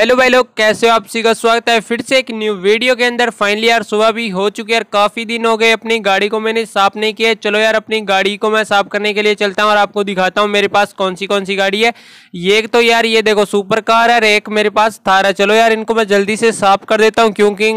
hello भाई लोग कैसे हो आप सी का स्वागत है फिर से एक न्यू वीडियो के अंदर फाइनली यार सुबह भी हो चुकी है यार काफ़ी दिन हो गए अपनी गाड़ी को मैंने साफ नहीं किया चलो यार अपनी गाड़ी को मैं साफ करने के लिए चलता हूँ और आपको दिखाता हूँ मेरे पास कौन सी कौन सी गाड़ी है ये तो यार ये देखो सुपर कार है एक मेरे पास थार है चलो यार इनको मैं जल्दी से साफ कर देता हूँ क्योंकि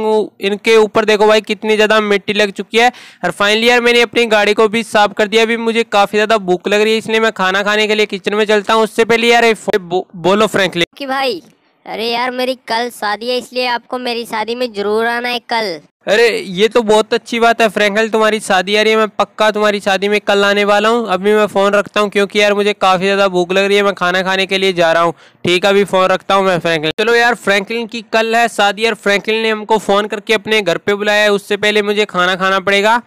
इनके ऊपर देखो भाई कितनी ज़्यादा मिट्टी लग चुकी है और फाइनली यार मैंने अपनी गाड़ी को भी साफ कर दिया अभी मुझे काफ़ी ज़्यादा भूख लग रही है इसलिए मैं खाना खाने के लिए किचन में चलता हूँ उससे पहले यार बोलो फ्रेंकली भाई अरे यार मेरी कल शादी है इसलिए आपको मेरी शादी में जरूर आना है कल अरे ये तो बहुत अच्छी बात है फ्रेंकल तुम्हारी शादी आ रही है मैं पक्का तुम्हारी शादी में कल आने वाला हूँ अभी मैं फ़ोन रखता हूँ क्योंकि यार मुझे काफ़ी ज़्यादा भूख लग रही है मैं खाना खाने के लिए जा रहा हूँ ठीक है अभी फ़ोन रखता हूँ मैं फ्रैंकलिन चलो यार फ्रेंकलिन की कल है शादी यार फ्रेंकलिन ने हमको फ़ोन करके अपने घर पे बुलाया है उससे पहले मुझे खाना खाना पड़ेगा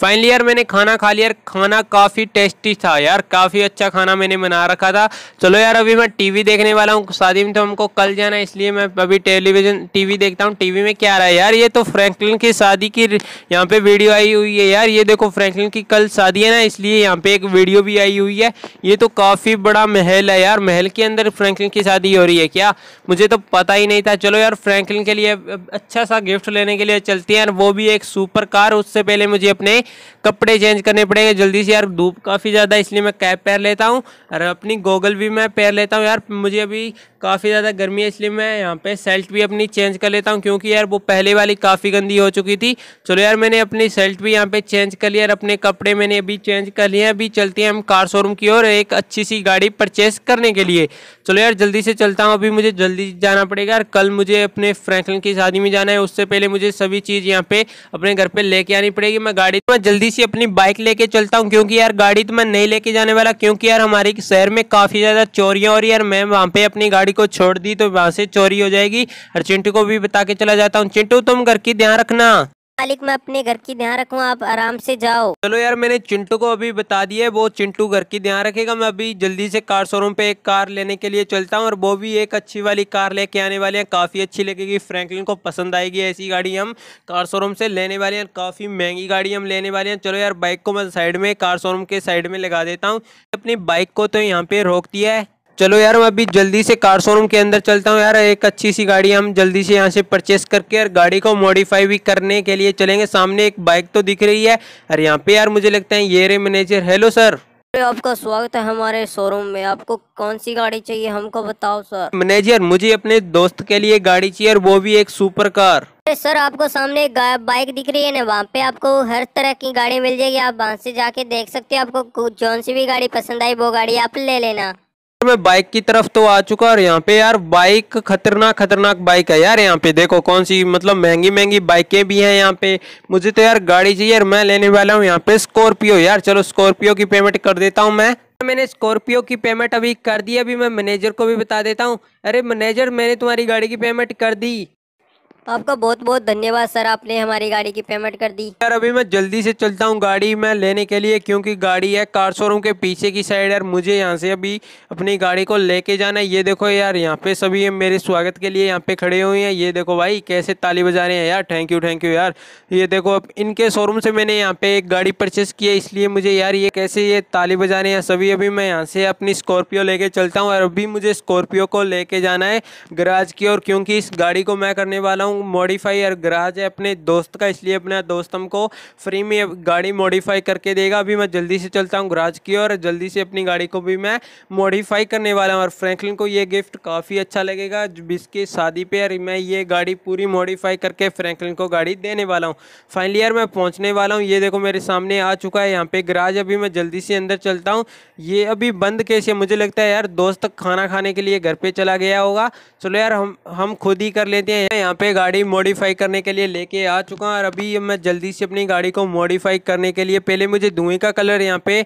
फाइनली यार मैंने खाना खा लिया खाना काफ़ी टेस्टी था यार काफ़ी अच्छा खाना मैंने बना रखा था चलो यार अभी मैं टीवी देखने वाला हूँ शादी में तो हमको कल जाना है इसलिए मैं अभी टेलीविज़न टीवी देखता हूँ टीवी में क्या रहा है यार ये तो फ्रैंकलिन की शादी की यहाँ पे वीडियो आई हुई है यार ये देखो फ्रैंकलिन की कल शादी है ना इसलिए यहाँ पे एक वीडियो भी आई हुई है ये तो काफ़ी बड़ा महल है यार महल के अंदर फ्रैंकलिन की शादी हो रही है क्या मुझे तो पता ही नहीं था चलो यार फ्रेंकलिन के लिए अच्छा सा गिफ्ट लेने के लिए चलती है यार वो भी एक सुपर कार उससे पहले मुझे अपने कपड़े चेंज करने पड़ेंगे जल्दी से यार धूप काफ़ी ज़्यादा इसलिए मैं कैप पहन लेता हूँ और अपनी गोगल भी मैं पहन लेता हूँ यार मुझे अभी काफ़ी ज़्यादा गर्मी है इसलिए मैं यहाँ पे सेल्ट भी अपनी चेंज कर लेता हूँ क्योंकि यार वो पहले वाली काफ़ी गंदी हो चुकी थी चलो यार मैंने अपनी सेल्ट भी यहाँ पे चेंज कर लिया और अपने कपड़े मैंने अभी चेंज कर लिए अभी चलते हैं हम कार शोरूम की ओर एक अच्छी सी गाड़ी परचेस करने के लिए चलो यार जल्दी से चलता हूँ अभी मुझे जल्दी जाना पड़ेगा यार कल मुझे अपने फ्रैंकलिन की शादी में जाना है उससे पहले मुझे सभी चीज़ यहाँ पे अपने घर पर लेके आनी पड़ेगी मैं गाड़ी मैं जल्दी से अपनी बाइक लेके चलता हूँ क्योंकि यार गाड़ी तो मैं नहीं लेके जाने वाला क्योंकि यार हमारे शहर में काफ़ी ज़्यादा चोरियाँ और यार मैं वहाँ पे अपनी गाड़ी को छोड़ दी तो वहाँ से चोरी हो जाएगी और चिंटू को भी बता के चला जाता हूँ चिंटू तुम घर की ध्यान रखना मालिक मैं अपने घर की ध्यान रखूँ आप आराम से जाओ चलो यार मैंने चिंटू को अभी बता दिया है वो चिंटू घर की ध्यान रखेगा मैं अभी जल्दी से कार शोरूम पे एक कार लेने के लिए चलता हूँ और वो भी एक अच्छी वाली कार लेके आने वाले हैं काफ़ी अच्छी लगेगी फ्रैंकलिन को पसंद आएगी ऐसी गाड़ी हम कार शोरूम से लेने वाले हैं काफ़ी महंगी गाड़ी हम लेने वाले हैं चलो यार बाइक को मैं साइड में कार शोरूम के साइड में लगा देता हूँ अपनी बाइक को तो यहाँ पे रोक दिया है चलो यार मैं अभी जल्दी से कार शोरूम के अंदर चलता हूँ यार एक अच्छी सी गाड़ी हम जल्दी से यहाँ से परचेस करके और गाड़ी को मॉडिफाई भी करने के लिए चलेंगे सामने एक बाइक तो दिख रही है और यहाँ पे यार मुझे लगता है ये रे मैनेजर हेलो सर आपका स्वागत है हमारे शोरूम में आपको कौन सी गाड़ी चाहिए हमको बताओ सर मैनेजर मुझे अपने दोस्त के लिए गाड़ी चाहिए और वो भी एक सुपर कार सर आपको सामने बाइक दिख रही है ना वहाँ पे आपको हर तरह की गाड़ी मिल जाएगी आप वहाँ से जाके देख सकते हो आपको जौन सी भी गाड़ी पसंद आई वो गाड़ी आप ले लेना मैं बाइक की तरफ तो आ चुका और यहाँ पे यार बाइक खतरनाक खतरनाक बाइक है यार यहाँ पे देखो कौन सी मतलब महंगी महंगी बाइकें भी हैं यहाँ पे मुझे तो यार गाड़ी चाहिए यार मैं लेने वाला हूँ यहाँ पे स्कॉर्पियो यार चलो स्कॉर्पियो की पेमेंट कर देता हूँ मैं मैंने स्कॉर्पियो की पेमेंट अभी कर दी अभी मैं मैनेजर को भी बता देता हूँ अरे मैनेजर मैंने तुम्हारी गाड़ी की पेमेंट कर दी आपका बहुत बहुत धन्यवाद सर आपने हमारी गाड़ी की पेमेंट कर दी यार अभी मैं जल्दी से चलता हूँ गाड़ी मैं लेने के लिए क्योंकि गाड़ी है कार शोरूम के पीछे की साइड यार मुझे यहाँ से अभी अपनी गाड़ी को लेके जाना है ये देखो यार यहाँ पे सभी मेरे स्वागत के लिए यहाँ पे खड़े हुए हैं ये देखो भाई कैसे ताली बजा रहे हैं यार थैंक यू थैंक यू यार ये देखो अब इनके शोरूम से मैंने यहाँ पे एक गाड़ी परचेस की है इसलिए मुझे यार ये कैसे ये ताली बजा रहे हैं सभी अभी मैं यहाँ से अपनी स्कॉर्पियो लेके चलता हूँ और अभी मुझे स्कॉर्पियो को लेके जाना है गराज की और क्योंकि इस गाड़ी को मैं करने वाला हूँ हूँ मॉडिफाई गराज है अपने दोस्त का इसलिए अपना दोस्त हमको फ्री में गाड़ी मॉडिफाई करके देगा अभी मैं जल्दी से चलता हूँ गराज की और जल्दी से अपनी गाड़ी को भी मैं मॉडिफाई करने वाला हूँ और फ्रैंकलिन को ये गिफ्ट काफ़ी अच्छा लगेगा जिसकी शादी पर मैं ये गाड़ी पूरी मॉडिफाई करके फ्रेंकलिन को गाड़ी देने वाला हूँ फाइनली यार मैं पहुँचने वाला हूँ ये देखो मेरे सामने आ चुका है यहाँ पे गराज अभी मैं जल्दी से अंदर चलता हूँ ये अभी बंद कैसे मुझे लगता है यार दोस्त खाना खाने के लिए घर पर चला गया होगा चलो यार हम हम खुद ही कर लेते हैं यहाँ पे गाड़ी गाड़ी मॉडिफाई करने के लिए लेके आ चुका हूँ और अभी मैं जल्दी से अपनी गाड़ी को मॉडिफाई करने के लिए पहले मुझे धुएँ का कलर यहाँ पे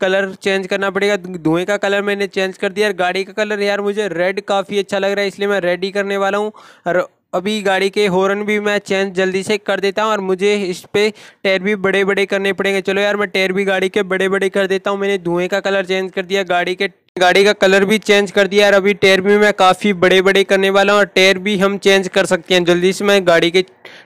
कलर चेंज करना पड़ेगा धुएं का कलर मैंने चेंज कर दिया और गाड़ी का कलर यार मुझे रेड काफ़ी अच्छा लग रहा है इसलिए मैं रेड ही करने वाला हूँ और अभी गाड़ी के हॉर्न भी मैं चेंज जल्दी से कर देता हूँ और मुझे इस पर टायर भी बड़े बड़े करने पड़ेंगे चलो यार मैं टायर भी गाड़ी के बड़े बड़े कर देता हूँ मैंने धुएं का कलर चेंज कर दिया गाड़ी के गाड़ी का कलर भी चेंज कर दिया और अभी टायर भी मैं काफ़ी बड़े बड़े करने वाला हूँ और टायर भी हम चेंज कर सकते हैं जल्दी से मैं गाड़ी के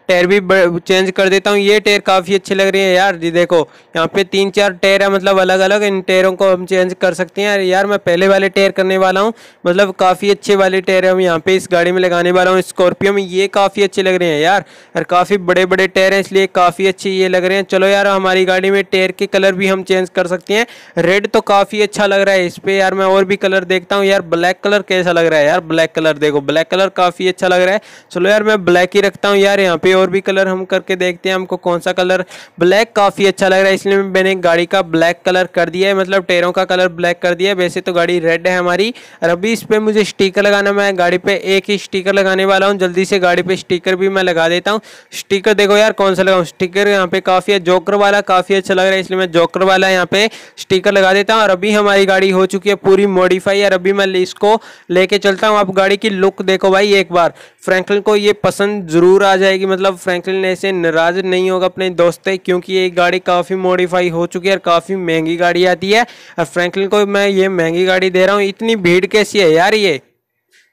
टायर भी चेंज कर देता हूँ ये टायर काफ़ी अच्छे लग रहे हैं यार जी देखो यहाँ पे तीन चार टायर है मतलब अलग अलग इन टायरों को हम चेंज कर सकते हैं यार मैं पहले वाले टेयर करने वाला हूँ मतलब काफ़ी अच्छे वाले टायर हम यहाँ पे इस गाड़ी में लगाने वाला हूँ स्कॉर्पियो में ये काफ़ी अच्छे लग रहे हैं यार और काफ़ी बड़े बड़े टेर हैं इसलिए काफ़ी अच्छे ये लग रहे हैं चलो यार हमारी गाड़ी में टेयर के कलर भी हम चेंज कर सकते हैं रेड तो काफ़ी अच्छा लग रहा है इस पर यार मैं और भी कलर देखता हूँ यार ब्लैक कलर कैसा लग रहा है यार ब्लैक कलर देखो ब्लैक कलर काफ़ी अच्छा लग रहा है चलो यार मैं ब्लैक ही रखता हूँ यार यहाँ पे और भी कलर हम करके देखते हैं हमको कौन सा कलर ब्लैक काफ़ी अच्छा लग रहा है इसलिए मैंने गाड़ी का ब्लैक कलर कर दिया है मतलब टेरों का कलर ब्लैक कर दिया है वैसे तो गाड़ी रेड है हमारी और अभी इस पर मुझे स्टीकर लगाना मैं गाड़ी पर एक ही स्टीकर लगाने वाला हूँ जल्दी से गाड़ी पर स्टीकर भी मैं लगा देता हूँ स्टीकर देखो यार कौन सा लगाऊँ स्टिकर यहाँ पे काफ़ी है जोकर वाला काफ़ी अच्छा लग रहा है इसलिए मैं जोकर वाला यहाँ पे स्टीकर लगा देता हूँ और अभी हमारी गाड़ी हो चुकी है पूरी मॉडिफाई है अभी मैं इसको लेके चलता हूँ आप गाड़ी की लुक देखो भाई एक बार फ्रैंकलिन को ये पसंद ज़रूर आ जाएगी मतलब फ्रैंकलिन ऐसे नाराज़ नहीं होगा अपने दोस्त क्योंकि ये गाड़ी काफ़ी मॉडिफाई हो चुकी है और काफ़ी महंगी गाड़ी आती है और फ्रैंकलिन को मैं ये महंगी गाड़ी दे रहा हूँ इतनी भीड़ कैसी है यार ये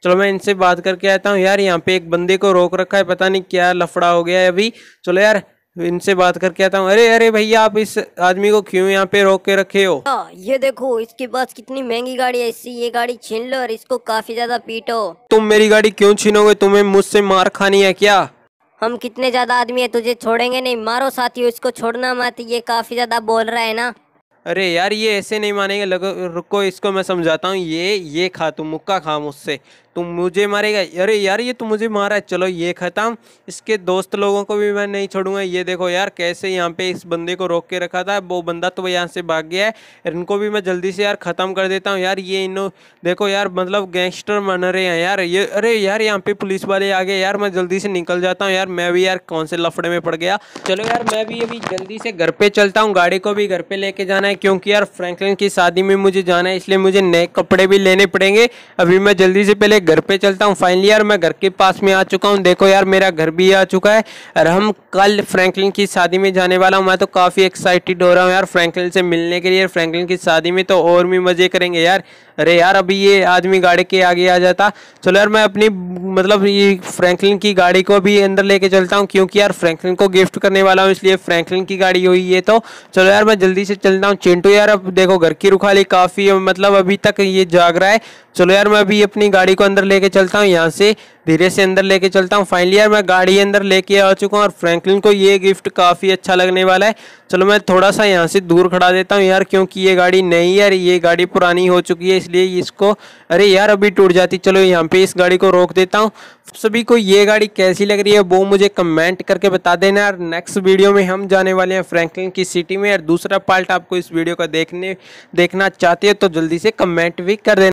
चलो मैं इनसे बात करके आता हूँ यार यहाँ पे एक बंदे को रोक रखा है पता नहीं क्या लफड़ा हो गया है अभी चलो यार इनसे बात करके आता हूँ अरे अरे भैया आप इस आदमी को क्यों यहाँ पे रोक के रखे हो आ, हाँ, ये देखो इसके पास कितनी महंगी गाड़ी है इससे ये गाड़ी छीन लो और इसको काफी ज्यादा पीटो तुम मेरी गाड़ी क्यों छीनोगे तुम्हें मुझसे मार खानी है क्या हम कितने ज्यादा आदमी है तुझे छोड़ेंगे नहीं मारो साथी इसको छोड़ना मत ये काफी ज्यादा बोल रहा है ना अरे यार ये ऐसे नहीं मानेंगे लगो रुको इसको मैं समझाता हूँ ये ये खा तू मुक्का खा मुझसे तुम मुझे मारेगा अरे यार ये तुम तो मुझे मारा है चलो ये ख़त्म इसके दोस्त लोगों को भी मैं नहीं छोड़ूंगा ये देखो यार कैसे यहाँ पे इस बंदे को रोक के रखा था वो बंदा तो यहाँ से भाग गया है इनको भी मैं जल्दी से यार ख़त्म कर देता हूँ यार ये इनो देखो यार मतलब गैंगस्टर मन रहे हैं यार ये अरे यार यहाँ पे पुलिस वाले आ गए यार मैं जल्दी से निकल जाता हूँ यार मैं भी यार कौन से लफड़े में पड़ गया चलो यार मैं भी अभी जल्दी से घर पे चलता हूँ गाड़ी को भी घर पे लेके जाना है क्योंकि यार फ्रैंकलिन की शादी में मुझे जाना है इसलिए मुझे नए कपड़े भी लेने पड़ेंगे अभी मैं जल्दी से पहले घर पे चलता हूँ फाइनली यार मैं घर के पास में आ चुका हूँ देखो यार मेरा घर भी आ चुका है और हम कल फ्रैंकलिन की शादी में जाने वाला हूँ मैं तो काफ़ी एक्साइटेड हो रहा हूँ यार फ्रैंकलिन से मिलने के लिए फ्रैंकलिन की शादी में तो और भी मज़े करेंगे यार अरे यार अभी ये आदमी गाड़ी के आगे आ जाता चलो यार मैं अपनी मतलब ये फ्रैंकलिन की गाड़ी को भी अंदर लेके चलता हूँ क्योंकि यार फ्रैंकलिन को गिफ्ट करने वाला हूँ इसलिए फ्रैंकलिन की गाड़ी हुई है तो चलो यार मैं जल्दी से चलता हूँ चिंटू यार अब देखो घर की रुखाली काफ़ी मतलब अभी तक ये जाग रहा है चलो यार मैं अभी अपनी गाड़ी को अंदर लेके चलता हूँ यहाँ से धीरे से अंदर लेके चलता हूँ फाइनली यार मैं गाड़ी अंदर लेके आ चुका हूँ और फ्रैंकलिन को ये गिफ्ट काफ़ी अच्छा लगने वाला है चलो मैं थोड़ा सा यहाँ से दूर खड़ा देता हूँ यार क्योंकि ये गाड़ी नई यार ये गाड़ी पुरानी हो चुकी है इसलिए इसको अरे यार अभी टूट जाती चलो यहाँ पे इस गाड़ी को रोक देता हूँ सभी को ये गाड़ी कैसी लग रही है वो मुझे कमेंट करके बता देना यार नेक्स्ट वीडियो में हम जाने वाले हैं फ्रैंकलिन की सिटी में और दूसरा पार्ट आपको इस वीडियो का देखने देखना चाहते हो तो जल्दी से कमेंट भी कर देना